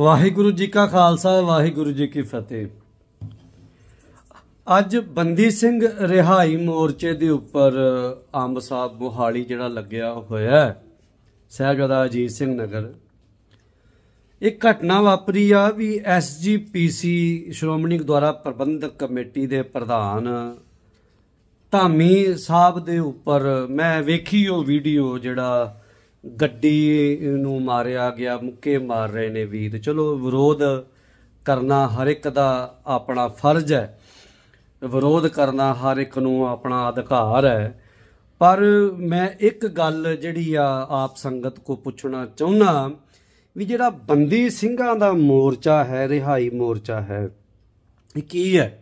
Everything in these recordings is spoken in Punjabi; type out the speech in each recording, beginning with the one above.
ਵਾਹਿਗੁਰੂ ਜੀ ਕਾ ਖਾਲਸਾ ਵਾਹਿਗੁਰੂ ਜੀ ਕੀ ਫਤਿਹ ਅੱਜ ਬੰਦੀ ਸਿੰਘ ਰਿਹਾਈ ਮੋਰਚੇ ਦੇ ਉੱਪਰ ਆਮ ਸਾਹਿਬ ਮੁਹਾਲੀ ਜਿਹੜਾ ਲੱਗਿਆ ਹੋਇਆ ਸਹਿਬਜ਼ਾਦਾ ਅਜੀਤ ਸਿੰਘ ਨਗਰ ਇੱਕ ਘਟਨਾ ਵਾਪਰੀ ਆ ਵੀ ਐਸਜੀਪੀਸੀ ਸ਼੍ਰੋਮਣੀ ਗੁਰਦੁਆਰਾ ਪ੍ਰਬੰਧਕ ਕਮੇਟੀ ਦੇ ਪ੍ਰਧਾਨ ਧਾਮੀ ਸਾਹਿਬ ਦੇ ਉੱਪਰ ਮੈਂ ਵੇਖੀ ਉਹ ਵੀਡੀਓ ਜਿਹੜਾ ਗੱਡੀ ਨੂੰ ਮਾਰਿਆ ਗਿਆ ਮੁੱਕੇ ਮਾਰ ਰਹੇ ਨੇ ਵੀ ਤੇ ਚਲੋ ਵਿਰੋਧ ਕਰਨਾ ਹਰ ਇੱਕ ਦਾ ਆਪਣਾ ਫਰਜ਼ ਹੈ ਵਿਰੋਧ ਕਰਨਾ ਹਰ ਇੱਕ ਨੂੰ ਆਪਣਾ ਅਧਿਕਾਰ ਹੈ ਪਰ ਮੈਂ ਇੱਕ ਗੱਲ ਜਿਹੜੀ ਆ ਆਪ ਸੰਗਤ ਕੋ ਪੁੱਛਣਾ ਚਾਹੁੰਨਾ ਵੀ ਜਿਹੜਾ ਬੰਦੀ ਸਿੰਘਾਂ ਦਾ ਮੋਰਚਾ ਹੈ ਰਿਹਾਈ ਮੋਰਚਾ ਹੈ ਇਹ ਕੀ ਹੈ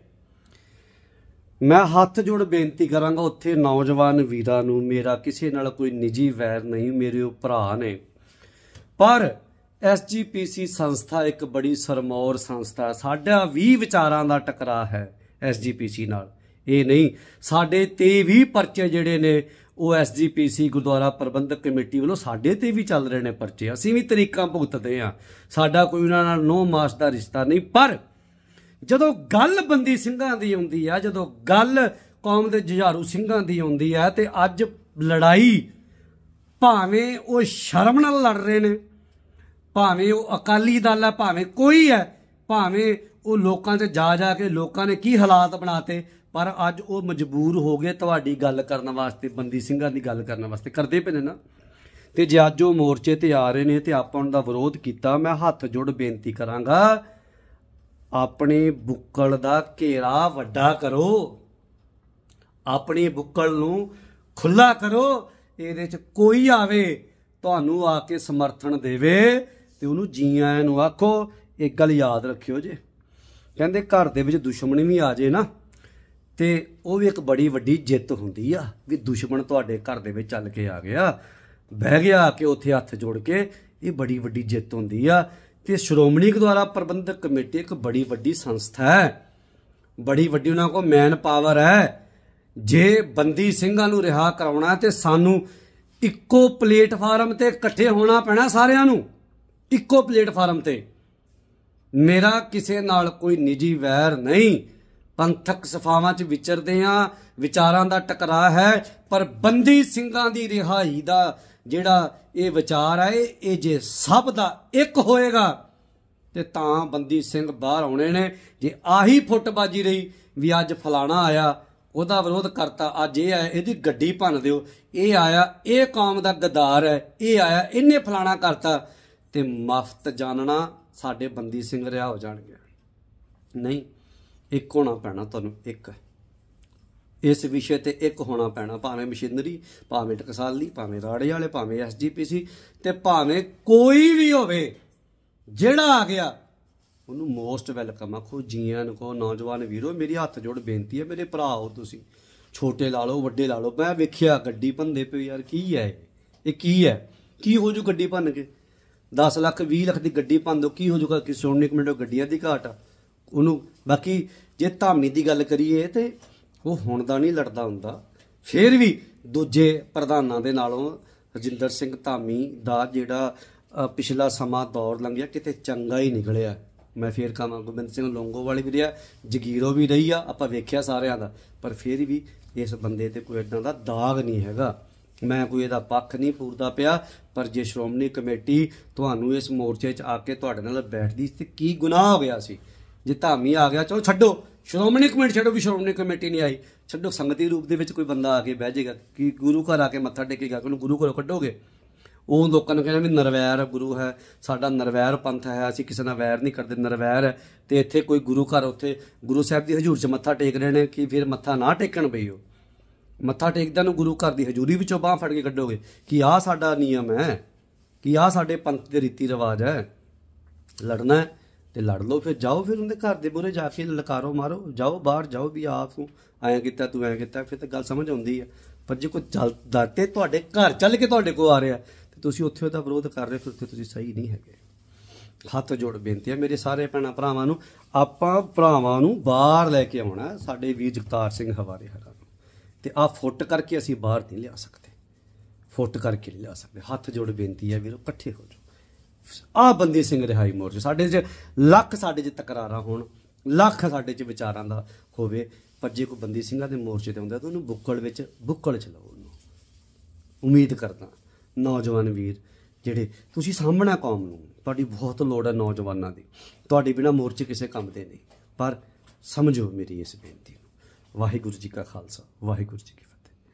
ਮੈਂ ਹੱਥ ਜੋੜ ਬੇਨਤੀ ਕਰਾਂਗਾ ਉੱਥੇ ਨੌਜਵਾਨ ਵੀਰਾਂ ਨੂੰ ਮੇਰਾ ਕਿਸੇ ਨਾਲ ਕੋਈ ਨਿੱਜੀ ਵੈਰ ਨਹੀਂ ਮੇਰੇ ਉਹ ਭਰਾ ਨੇ ਪਰ ਐਸਜੀਪੀਸੀ ਸੰਸਥਾ ਇੱਕ ਬੜੀ ਸਰਮੌਰ ਸੰਸਥਾ ਸਾਡਾ ਵੀ ਵਿਚਾਰਾਂ ਦਾ ਟਕਰਾ ਹੈ ਐਸਜੀਪੀਸੀ ਨਾਲ ਇਹ ਨਹੀਂ ਸਾਡੇ ਤੇ ਵੀ ਪਰਚੇ ਜਿਹੜੇ ਨੇ ਉਹ ਐਸਜੀਪੀਸੀ ਗੁਰਦੁਆਰਾ ਪ੍ਰਬੰਧਕ ਕਮੇਟੀ ਵੱਲੋਂ ਸਾਡੇ ਤੇ ਵੀ ਚੱਲ ਰਹੇ ਨੇ ਪਰਚੇ ਅਸੀਂ ਵੀ ਤਰੀਕਾਂ ਭੁਗਤਦੇ ਆ ਸਾਡਾ ਕੋਈ ਉਹਨਾਂ ਨਾਲ ਨੋ ਮਾਸ ਦਾ ਰਿਸ਼ਤਾ ਨਹੀਂ ਪਰ ਜਦੋਂ ਗੱਲ ਬੰਦੀ ਸਿੰਘਾਂ ਦੀ ਹੁੰਦੀ ਆ ਜਦੋਂ ਗੱਲ ਕੌਮ ਦੇ ਜੁਝਾਰੂ ਸਿੰਘਾਂ ਦੀ ਹੁੰਦੀ ਆ ਤੇ ਅੱਜ ਲੜਾਈ ਭਾਵੇਂ ਉਹ ਸ਼ਰਮ ਨਾਲ ਲੜ ਰਹੇ ਨੇ ਭਾਵੇਂ ਉਹ ਅਕਾਲੀ ਦਲ ਆ ਭਾਵੇਂ ਕੋਈ ਹੈ ਭਾਵੇਂ ਉਹ ਲੋਕਾਂ ਤੇ ਜਾ ਜਾ ਕੇ ਲੋਕਾਂ ਨੇ ਕੀ ਹਾਲਾਤ ਬਣਾਤੇ ਪਰ ਅੱਜ ਉਹ ਮਜਬੂਰ ਹੋ ਗਏ ਤੁਹਾਡੀ ਗੱਲ ਕਰਨ ਵਾਸਤੇ ਬੰਦੀ ਸਿੰਘਾਂ ਦੀ ਗੱਲ ਕਰਨ ਵਾਸਤੇ ਕਰਦੇ ਪਏ ਨੇ ਨਾ ਤੇ ਜੇ ਅੱਜ ਉਹ ਮੋਰਚੇ ਤੇ ਆ ਰਹੇ ਨੇ ਤੇ ਆਪਾਂ ਉਹਨਾਂ ਦਾ ਵਿਰੋਧ ਕੀਤਾ ਮੈਂ ਹੱਥ ਜੋੜ ਬੇਨਤੀ ਕਰਾਂਗਾ ਆਪਣੇ ਬੁੱਕਲ ਦਾ ਘੇਰਾ ਵੱਡਾ ਕਰੋ ਆਪਣੀ ਬੁੱਕਲ ਨੂੰ ਖੁੱਲਾ ਕਰੋ ਇਹਦੇ ਚ ਕੋਈ ਆਵੇ ਤੁਹਾਨੂੰ ਆ ਕੇ ਸਮਰਥਨ ਦੇਵੇ ਤੇ ਉਹਨੂੰ ਜੀਆਂ ਨੂੰ ਆਖੋ ਇੱਕ ਗੱਲ ਯਾਦ ਰੱਖਿਓ ਜੇ ਕਹਿੰਦੇ ਘਰ ਦੇ ਵਿੱਚ ਦੁਸ਼ਮਣ ਵੀ ਆ ਜੇ ਨਾ ਤੇ ਉਹ ਵੀ ਇੱਕ ਬੜੀ ਵੱਡੀ ਜਿੱਤ ਹੁੰਦੀ ਆ ਵੀ ਦੁਸ਼ਮਣ ਤੁਹਾਡੇ ਘਰ ਦੇ ਵਿੱਚ ਚੱਲ ਕੇ ਆ ਗਿਆ ਬਹਿ ਗਿਆ ਕਿ ਉੱਥੇ ਹੱਥ ਜੋੜ ਕੇ ਇਹ ਬੜੀ ਵੱਡੀ ਜਿੱਤ ਹੁੰਦੀ ਆ ਕਿ ਸ਼੍ਰੋਮਣੀ ਗੁਰਦੁਆਰਾ ਪ੍ਰਬੰਧਕ ਕਮੇਟੀ ਇੱਕ ਬੜੀ ਵੱਡੀ ਸੰਸਥਾ ਹੈ ਬੜੀ ਵੱਡੀ ਉਹਨਾਂ ਕੋਲ ਮੈਨ ਪਾਵਰ ਹੈ ਜੇ ਬੰਦੀ ਸਿੰਘਾਂ ਨੂੰ ਰਿਹਾ ਕਰਾਉਣਾ ਤੇ ਸਾਨੂੰ ਇੱਕੋ ਪਲੇਟਫਾਰਮ ਤੇ ਇਕੱਠੇ ਹੋਣਾ ਪੈਣਾ ਸਾਰਿਆਂ ਨੂੰ ਇੱਕੋ ਪਲੇਟਫਾਰਮ ਤੇ ਮੇਰਾ ਕਿਸੇ ਨਾਲ ਕੋਈ ਨਿੱਜੀ ਵੈਰ ਨਹੀਂ ਪੰਥਕ ਸਫਾਵਾਂ 'ਚ ਵਿਚਰਦੇ ਆ ਵਿਚਾਰਾਂ ਦਾ ਟਕਰਾਅ ਹੈ ਪਰ ਬੰਦੀ ਸਿੰਘਾਂ ਦੀ ਰਿਹਾਈ ਦਾ ਜਿਹੜਾ ਇਹ ਵਿਚਾਰ ਆਏ ਇਹ ਜੇ ਸਭ ਦਾ ਇੱਕ ਹੋਏਗਾ ਤੇ ਤਾਂ ਬੰਦੀ ਸਿੰਘ ਬਾਹਰ ਆਉਣੇ ਨੇ ਜੇ ਆਹੀ ਫੁੱਟਬਾਜੀ ਰਹੀ ਵੀ ਅੱਜ ਫਲਾਣਾ ਆਇਆ ਉਹਦਾ ਵਿਰੋਧ ਕਰਤਾ ਅੱਜ ਇਹ ਆਇਆ ਇਹਦੀ ਗੱਡੀ ਭੰਨ ਦਿਓ ਇਹ ਆਇਆ ਇਹ ਕੌਮ ਦਾ ਗਦਾਰ ਹੈ ਇਹ ਆਇਆ ਇਹਨੇ ਫਲਾਣਾ ਕਰਤਾ ਤੇ ਮਫਤ ਜਾਣਨਾ ਸਾਡੇ ਬੰਦੀ ਸਿੰਘ ਰਿਹਾ ਹੋ ਜਾਣਗੇ ਨਹੀਂ ਇੱਕ ਹੋਣਾ ਪੈਣਾ ਤੁਹਾਨੂੰ ਇੱਕ ਇਸ ਵਿਸ਼ੇ ਤੇ ਇੱਕ ਹੋਣਾ ਪੈਣਾ ਭਾਵੇਂ ਮਸ਼ੀਨਰੀ ਭਾਵੇਂ ਟਕਸਾਲੀ ਭਾਵੇਂ ਰਾੜੇ ਵਾਲੇ ਭਾਵੇਂ ਐਸਜੀਪੀਸੀ ਤੇ ਭਾਵੇਂ ਕੋਈ ਵੀ ਹੋਵੇ ਜਿਹੜਾ ਆ ਗਿਆ ਉਹਨੂੰ ਮੋਸਟ ਵੈਲਕਮ ਆਖੋ ਜੀਆਂ ਨੂੰ ਕੋ ਨੌਜਵਾਨ ਵੀਰੋ ਮੇਰੀ ਹੱਥ ਜੋੜ ਬੇਨਤੀ ਹੈ ਮੇਰੇ ਭਰਾ ਹੋ ਤੁਸੀਂ ਛੋਟੇ ਲਾ ਲਓ ਵੱਡੇ ਲਾ ਲਓ ਮੈਂ ਵੇਖਿਆ ਗੱਡੀ ਭੰਦੇ ਪਈ ਯਾਰ ਕੀ ਹੈ ਇਹ ਕੀ ਹੈ ਕੀ ਹੋ ਜੂ ਗੱਡੀ ਭੰਨ ਕੇ 10 ਲੱਖ 20 ਲੱਖ ਦੀ ਗੱਡੀ ਭੰਨ ਦੋ ਕੀ ਹੋ ਜੂਗਾ ਕਿ ਇੱਕ ਕਮੈਂਟੋ ਗੱਡੀਆਂ ਦੀ ਘਾਟ ਆ ਉਹਨੂੰ ਬਾਕੀ ਜੇ ਧਾਮਨੀ ਦੀ ਗੱਲ ਕਰੀਏ ਤੇ ਉਹ ਹੁਣ ਦਾ ਨਹੀਂ ਲੜਦਾ ਹੁੰਦਾ ਫਿਰ ਵੀ ਦੂਜੇ ਪ੍ਰਧਾਨਾਂ ਦੇ ਨਾਲੋਂ ਰਜਿੰਦਰ ਸਿੰਘ ਧਾਮੀ ਦਾ ਜਿਹੜਾ ਪਿਛਲਾ ਸਮਾਂ ਦੌਰ ਲੰਘਿਆ ਕਿਤੇ ਚੰਗਾ ਹੀ ਨਿਕਲਿਆ ਮੈਂ ਫੇਰ ਕਹਾਂ ਗੋਬਿੰਦ ਸਿੰਘ ਲੋਂਗੋਵਾਲੀ ਵੀ ਰਿਹਾ ਜਗੀਰੋ ਵੀ ਰਹੀ ਆ ਆਪਾਂ ਵੇਖਿਆ ਸਾਰਿਆਂ ਦਾ ਪਰ ਫੇਰ ਵੀ ਇਸ ਬੰਦੇ ਤੇ ਕੋਈ ਇਦਾਂ ਦਾ ਦਾਗ ਨਹੀਂ ਹੈਗਾ ਮੈਂ ਕੋਈ ਇਹਦਾ ਪੱਖ ਨਹੀਂ ਪੂਰਦਾ ਪਿਆ ਪਰ ਜੇ ਸ਼੍ਰੋਮਣੀ ਕਮੇਟੀ ਤੁਹਾਨੂੰ ਇਸ ਮੋਰਚੇ 'ਚ ਆ ਕੇ ਤੁਹਾਡੇ ਨਾਲ ਬੈਠਦੀ ਤੇ ਕੀ ਗੁਨਾਹ ਹੋ ਗਿਆ ਸੀ ਜੇ ਧਾਮੀ ਆ ਗਿਆ ਚਲੋ ਛੱਡੋ ਸ਼੍ਰੋਮਣੀ ਕਮੇਟੀ ਛੱਡੋ ਵੀ ਸ਼੍ਰੋਮਣੀ ਕਮੇਟੀ ਨਹੀਂ ਆਈ ਛੱਡੋ ਸੰਗਤੀ ਰੂਪ ਦੇ ਵਿੱਚ ਕੋਈ ਬੰਦਾ ਆ ਕੇ ਬਹਿ ਜਾਏਗਾ ਕਿ ਗੁਰੂ ਘਰ ਆ ਕੇ ਮੱਥਾ ਟੇਕੇਗਾ ਕਿਉਂ ਗੁਰੂ ਘਰੋਂ ਕੱਢੋਗੇ ਉਹ ਲੋਕਾਂ ਨੂੰ ਕਹਿੰਦੇ ਵੀ ਨਰਵੈਰ ਗੁਰੂ ਹੈ ਸਾਡਾ ਨਰਵੈਰ ਪੰਥ ਹੈ ਅਸੀਂ ਕਿਸੇ ਨਾਲ ਵੈਰ ਨਹੀਂ ਕਰਦੇ ਨਰਵੈਰ ਹੈ ਤੇ ਇੱਥੇ ਕੋਈ ਗੁਰੂ ਘਰ ਉੱਥੇ ਗੁਰੂ ਸਾਹਿਬ ਦੀ ਹਜ਼ੂਰ 'ਚ ਮੱਥਾ ਟੇਕ ਰਹੇ ਨੇ ਕਿ ਫਿਰ ਮੱਥਾ ਨਾ ਟੇਕਣ ਬਈਓ ਮੱਥਾ ਟੇਕਦਾ ਨੂੰ ਗੁਰੂ ਘਰ ਦੀ ਹਜ਼ੂਰੀ ਵਿੱਚੋਂ ਬਾਹ ਫੜ ਕੇ ਕੱਢੋਗੇ ਕਿ ਆਹ ਸਾਡਾ ਨਿਯਮ ਹੈ ਕਿ ਆਹ ਸਾਡੇ ਪੰਥ ਦੇ ਰੀਤੀ ਰਿਵਾਜ ਹੈ ਲੜਨਾ ਤੇ ਲੜ ਲਓ ਫਿਰ ਜਾਓ ਫਿਰ ਉਹਦੇ ਘਰ ਦੇ ਬੁਰੇ ਜਾ ਕੇ ਲਕਾਰੋ ਮਾਰੋ ਜਾਓ ਬਾਹਰ ਜਾਓ ਵੀ ਆਪ ਨੂੰ ਐਂ ਕੀਤਾ ਤੂੰ ਐਂ ਕੀਤਾ ਫਿਰ ਤਾਂ ਗੱਲ ਸਮਝ ਆਉਂਦੀ ਆ ਪਰ ਜੇ ਕੋਈ ਦਾਤੇ ਤੁਹਾਡੇ ਘਰ ਚੱਲ ਕੇ ਤੁਹਾਡੇ ਕੋ ਆ ਰਿਹਾ ਤੇ ਤੁਸੀਂ ਉੱਥੇ ਉਹਦਾ ਵਿਰੋਧ ਕਰ ਰਹੇ ਫਿਰ ਉੱਥੇ ਤੁਸੀਂ ਸਹੀ ਨਹੀਂ ਹੈਗੇ ਹੱਥ ਜੋੜ ਬੇਨਤੀ ਹੈ ਮੇਰੇ ਸਾਰੇ ਭੈਣਾ ਭਰਾਵਾਂ ਨੂੰ ਆਪਾਂ ਭਰਾਵਾਂ ਨੂੰ ਬਾਹਰ ਲੈ ਕੇ ਆਉਣਾ ਸਾਡੇ ਵੀਰ ਜਗਤਾਰ ਸਿੰਘ ਹਵਾਰੇ ਹਰਾਂ ਤੇ ਆ ਫੁੱਟ ਕਰਕੇ ਅਸੀਂ ਬਾਹਰ ਨਹੀਂ ਲਿਆ ਸਕਦੇ ਫੁੱਟ ਕਰਕੇ ਨਹੀਂ ਲਿਆ ਸਕਦੇ ਹੱਥ ਜੋੜ ਬੇਨਤੀ ਹੈ ਵੀਰੋ ਇਕੱਠੇ ਹੋ ਜਾਓ ਆ ਬੰਦੀ ਸਿੰਘ ਰਿਹਾਈ ਮੋਰਚੇ ਸਾਡੇ 'ਚ ਲੱਖ ਸਾਡੇ 'ਚ ਤਕਰਾਰਾਂ ਹੋਣ ਲੱਖ ਸਾਡੇ 'ਚ ਵਿਚਾਰਾਂ ਦਾ ਹੋਵੇ ਪਰ ਜੇ ਕੋਈ ਬੰਦੀ ਸਿੰਘਾਂ ਦੇ ਮੋਰਚੇ ਤੇ ਹੁੰਦਾ ਤਾਂ ਉਹਨੂੰ ਬੁੱਕਲ ਵਿੱਚ ਬੁੱਕਲ ਚ ਲਾਓ ਉਹਨੂੰ ਉਮੀਦ ਕਰਦਾ ਨੌਜਵਾਨ ਵੀਰ ਜਿਹੜੇ ਤੁਸੀਂ ਸਾਹਮਣਾ ਕੌਮ ਨੂੰ ਤੁਹਾਡੀ ਬਹੁਤ ਲੋੜ ਹੈ ਨੌਜਵਾਨਾਂ ਦੀ ਤੁਹਾਡੇ ਬਿਨਾ ਮੋਰਚੇ ਕਿਸੇ ਕੰਮ ਦੇ ਨਹੀਂ ਪਰ ਸਮਝੋ ਮੇਰੀ ਇਸ ਬੇਨਤੀ ਨੂੰ ਵਾਹਿਗੁਰੂ ਜੀ ਕਾ ਖਾਲਸਾ ਵਾਹਿਗੁਰੂ ਜੀ ਕੀ